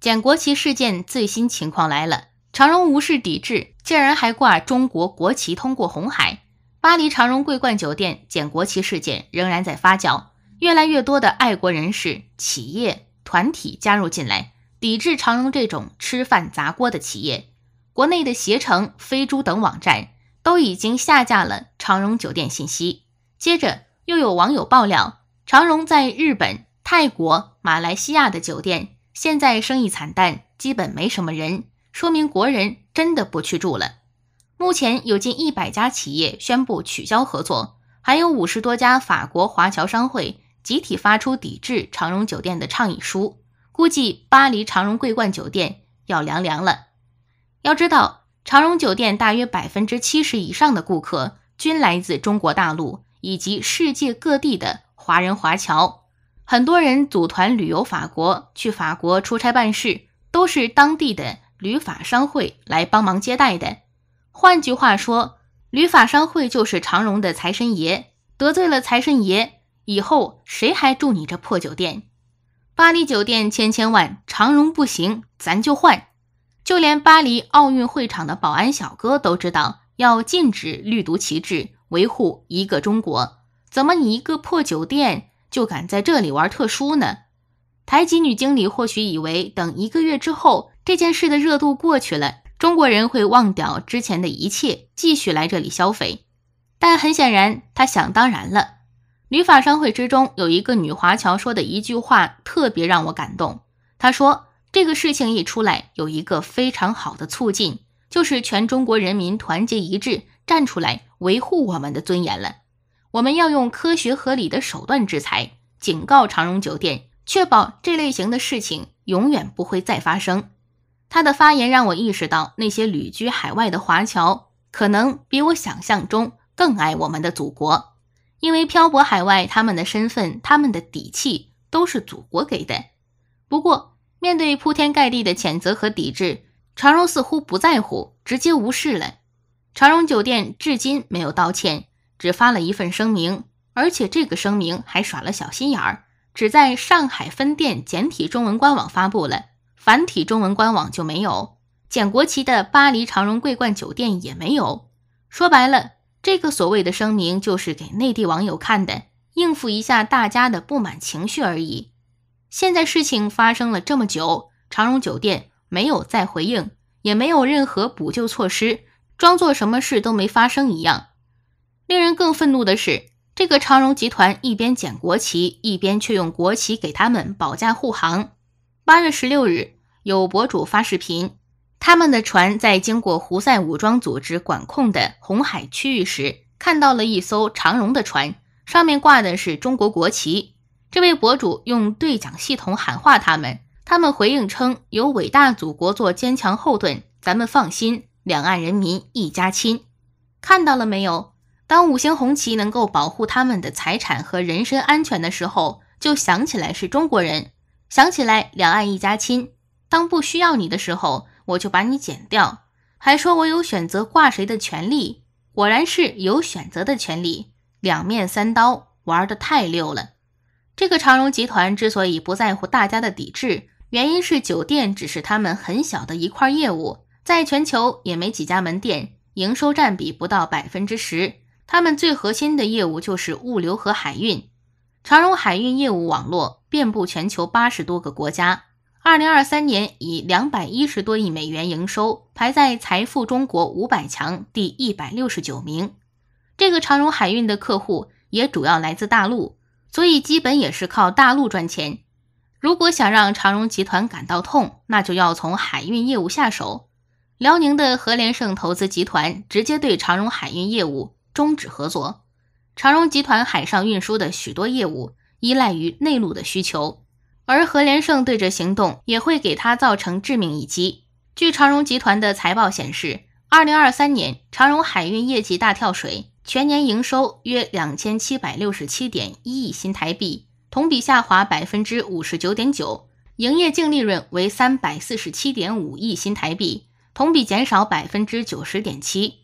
简国旗事件最新情况来了，长荣无视抵制，竟然还挂中国国旗通过红海。巴黎长荣桂冠酒店简国旗事件仍然在发酵，越来越多的爱国人士、企业、团体加入进来，抵制长荣这种“吃饭砸锅”的企业。国内的携程、飞猪等网站都已经下架了长荣酒店信息。接着又有网友爆料，长荣在日本、泰国、马来西亚的酒店。现在生意惨淡，基本没什么人，说明国人真的不去住了。目前有近一百家企业宣布取消合作，还有五十多家法国华侨商会集体发出抵制长荣酒店的倡议书，估计巴黎长荣桂冠酒店要凉凉了。要知道，长荣酒店大约百分之七十以上的顾客均来自中国大陆以及世界各地的华人华侨。很多人组团旅游法国，去法国出差办事，都是当地的旅法商会来帮忙接待的。换句话说，旅法商会就是长荣的财神爷。得罪了财神爷，以后谁还住你这破酒店？巴黎酒店千千万，长荣不行，咱就换。就连巴黎奥运会场的保安小哥都知道要禁止绿毒旗帜，维护一个中国。怎么你一个破酒店？就敢在这里玩特殊呢？台籍女经理或许以为，等一个月之后，这件事的热度过去了，中国人会忘掉之前的一切，继续来这里消费。但很显然，她想当然了。旅法商会之中有一个女华侨说的一句话特别让我感动。她说：“这个事情一出来，有一个非常好的促进，就是全中国人民团结一致，站出来维护我们的尊严了。”我们要用科学合理的手段制裁、警告长荣酒店，确保这类型的事情永远不会再发生。他的发言让我意识到，那些旅居海外的华侨可能比我想象中更爱我们的祖国，因为漂泊海外，他们的身份、他们的底气都是祖国给的。不过，面对铺天盖地的谴责和抵制，长荣似乎不在乎，直接无视了。长荣酒店至今没有道歉。只发了一份声明，而且这个声明还耍了小心眼儿，只在上海分店简体中文官网发布了，繁体中文官网就没有。简国旗的巴黎长荣桂冠酒店也没有。说白了，这个所谓的声明就是给内地网友看的，应付一下大家的不满情绪而已。现在事情发生了这么久，长荣酒店没有再回应，也没有任何补救措施，装作什么事都没发生一样。令人更愤怒的是，这个长荣集团一边捡国旗，一边却用国旗给他们保驾护航。八月十六日，有博主发视频，他们的船在经过胡塞武装组织管控的红海区域时，看到了一艘长荣的船，上面挂的是中国国旗。这位博主用对讲系统喊话他们，他们回应称：“有伟大祖国做坚强后盾，咱们放心，两岸人民一家亲。”看到了没有？当五星红旗能够保护他们的财产和人身安全的时候，就想起来是中国人，想起来两岸一家亲。当不需要你的时候，我就把你剪掉。还说我有选择挂谁的权利，果然是有选择的权利。两面三刀，玩的太溜了。这个长荣集团之所以不在乎大家的抵制，原因是酒店只是他们很小的一块业务，在全球也没几家门店，营收占比不到百分之十。他们最核心的业务就是物流和海运，长荣海运业务网络遍布全球八十多个国家，二零二三年以两百一十多亿美元营收排在财富中国五百强第一百六十九名。这个长荣海运的客户也主要来自大陆，所以基本也是靠大陆赚钱。如果想让长荣集团感到痛，那就要从海运业务下手。辽宁的和联盛投资集团直接对长荣海运业务。终止合作，长荣集团海上运输的许多业务依赖于内陆的需求，而和联盛对这行动也会给他造成致命一击。据长荣集团的财报显示，二零二三年长荣海运业绩大跳水，全年营收约两千七百六十七点一亿新台币，同比下滑百分之五十九点九，营业净利润为三百四十七点五亿新台币，同比减少百分之九十点七。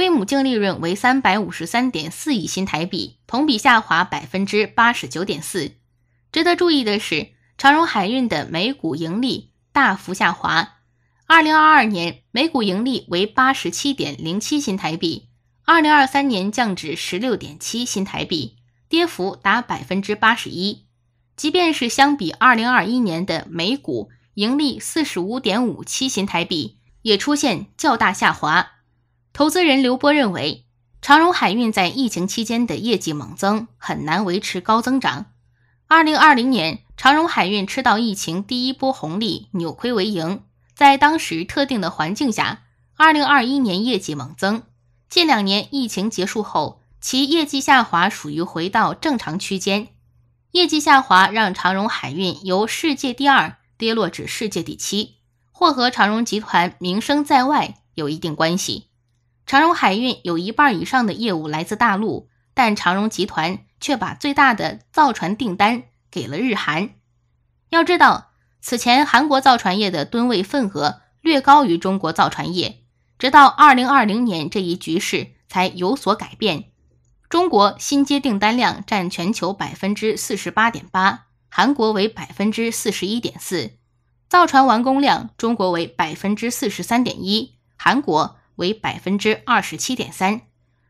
规模净利润为三百五十三点四亿新台币，同比下滑百分之八十九点四。值得注意的是，长荣海运的每股盈利大幅下滑。二零二二年每股盈利为八十七点零七新台币，二零二三年降至十六点七新台币，跌幅达百分之八十一。即便是相比二零二一年的每股盈利四十五点五七新台币，也出现较大下滑。投资人刘波认为，长荣海运在疫情期间的业绩猛增，很难维持高增长。二零二零年，长荣海运吃到疫情第一波红利，扭亏为盈。在当时特定的环境下，二零二一年业绩猛增。近两年疫情结束后，其业绩下滑属于回到正常区间。业绩下滑让长荣海运由世界第二跌落至世界第七，或和长荣集团名声在外有一定关系。长荣海运有一半以上的业务来自大陆，但长荣集团却把最大的造船订单给了日韩。要知道，此前韩国造船业的吨位份额略高于中国造船业，直到2020年这一局势才有所改变。中国新接订单量占全球百分之四十八点八，韩国为百分之四十一点四；造船完工量，中国为百分之四十三点一，韩国。为百分之二十七点三，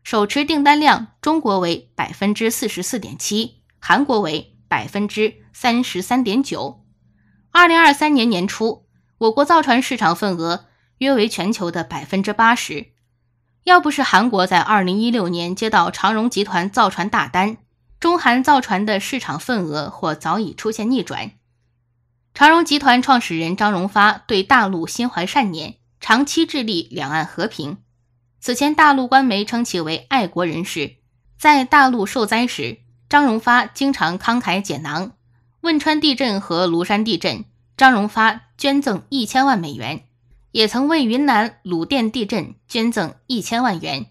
手持订单量中国为百分之四十四点七，韩国为百分之三十三点九。二零二三年年初，我国造船市场份额约为全球的百分之八十。要不是韩国在二零一六年接到长荣集团造船大单，中韩造船的市场份额或早已出现逆转。长荣集团创始人张荣发对大陆心怀善念。长期致力两岸和平。此前，大陆官媒称其为爱国人士。在大陆受灾时，张荣发经常慷慨解囊。汶川地震和庐山地震，张荣发捐赠一千万美元，也曾为云南鲁甸地震捐赠一千万元。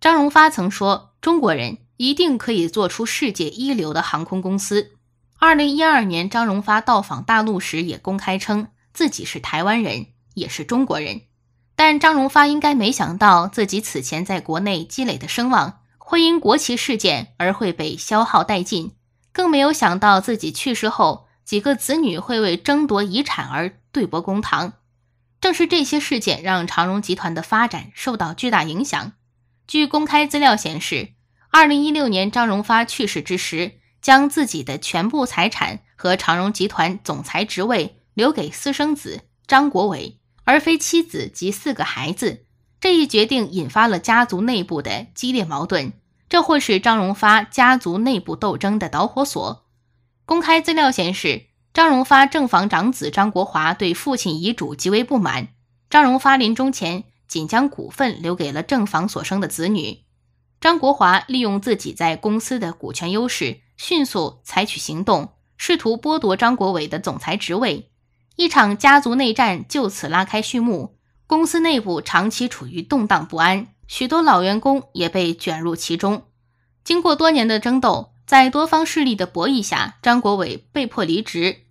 张荣发曾说：“中国人一定可以做出世界一流的航空公司。”二零一二年，张荣发到访大陆时，也公开称自己是台湾人，也是中国人。但张荣发应该没想到，自己此前在国内积累的声望会因国旗事件而会被消耗殆尽，更没有想到自己去世后，几个子女会为争夺遗产而对簿公堂。正是这些事件让长荣集团的发展受到巨大影响。据公开资料显示，二零一六年张荣发去世之时，将自己的全部财产和长荣集团总裁职位留给私生子张国伟。而非妻子及四个孩子，这一决定引发了家族内部的激烈矛盾，这或是张荣发家族内部斗争的导火索。公开资料显示，张荣发正房长子张国华对父亲遗嘱极为不满。张荣发临终前仅将股份留给了正房所生的子女。张国华利用自己在公司的股权优势，迅速采取行动，试图剥夺张国伟的总裁职位。一场家族内战就此拉开序幕，公司内部长期处于动荡不安，许多老员工也被卷入其中。经过多年的争斗，在多方势力的博弈下，张国伟被迫离职，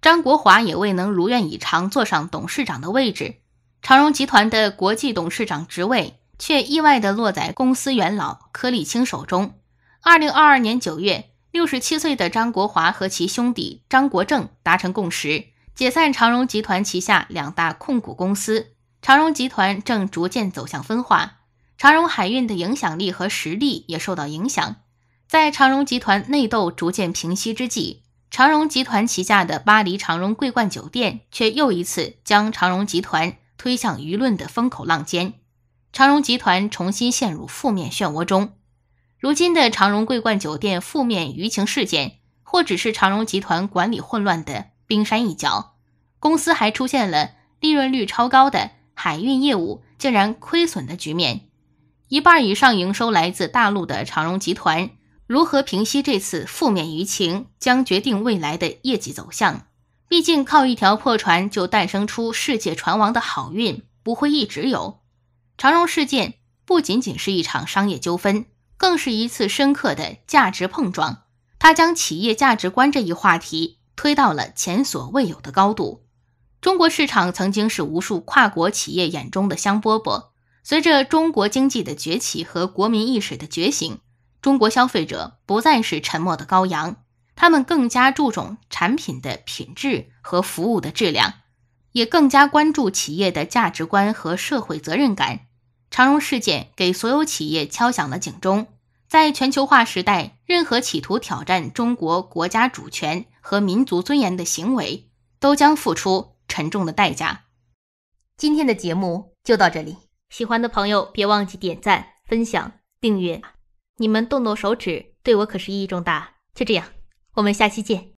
张国华也未能如愿以偿坐上董事长的位置。长荣集团的国际董事长职位却意外地落在公司元老柯立清手中。二零二二年九月，六十七岁的张国华和其兄弟张国正达成共识。解散长荣集团旗下两大控股公司，长荣集团正逐渐走向分化，长荣海运的影响力和实力也受到影响。在长荣集团内斗逐渐平息之际，长荣集团旗下的巴黎长荣桂冠酒店却又一次将长荣集团推向舆论的风口浪尖，长荣集团重新陷入负面漩涡中。如今的长荣桂冠酒店负面舆情事件，或只是长荣集团管理混乱的。冰山一角，公司还出现了利润率超高的海运业务竟然亏损的局面，一半以上营收来自大陆的长荣集团，如何平息这次负面舆情，将决定未来的业绩走向。毕竟靠一条破船就诞生出世界船王的好运不会一直有。长荣事件不仅仅是一场商业纠纷，更是一次深刻的价值碰撞。它将企业价值观这一话题。推到了前所未有的高度。中国市场曾经是无数跨国企业眼中的香饽饽。随着中国经济的崛起和国民意识的觉醒，中国消费者不再是沉默的羔羊，他们更加注重产品的品质和服务的质量，也更加关注企业的价值观和社会责任感。长荣事件给所有企业敲响了警钟。在全球化时代，任何企图挑战中国国家主权。和民族尊严的行为都将付出沉重的代价。今天的节目就到这里，喜欢的朋友别忘记点赞、分享、订阅，你们动动手指对我可是意义重大。就这样，我们下期见。